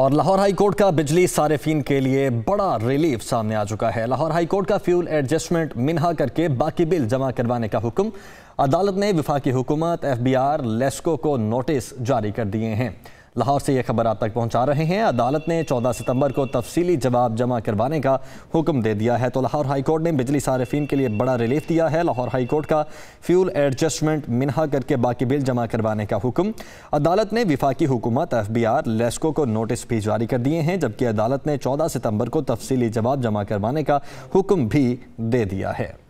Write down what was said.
और Lahore high court का बिजली सारेफीन के लिए बड़ा रिलीफ सामने आ चुका है लाहौर हाई कोर्ट का फ्यूल एडजस्टमेंट मिनहा करके बाकी बिल जमा करवाने का हुक्म अदालत ने विफाकी हुकूमत एफ बी आर लेस्को को नोटिस जारी कर दिए हैं लाहौर से यह खबर आप तक पहुंचा रहे हैं अदालत ने 14 सितंबर को तफसीली जवाब जमा करवाने का हुक्म दे दिया है तो लाहौर हाईकोर्ट ने बिजली सार्फिन के लिए बड़ा रिलीफ दिया है लाहौर हाईकोर्ट का फ्यूल एडजस्टमेंट मिनहा करके बाकी बिल जमा करवाने का हुक्म अदालत ने विफाकी हुकूमत एफ बी आर लेस्को को नोटिस भी जारी कर दिए हैं जबकि अदालत ने चौदह सितम्बर को तफसीली जवाब जमा करवाने का हुक्म भी दे दिया है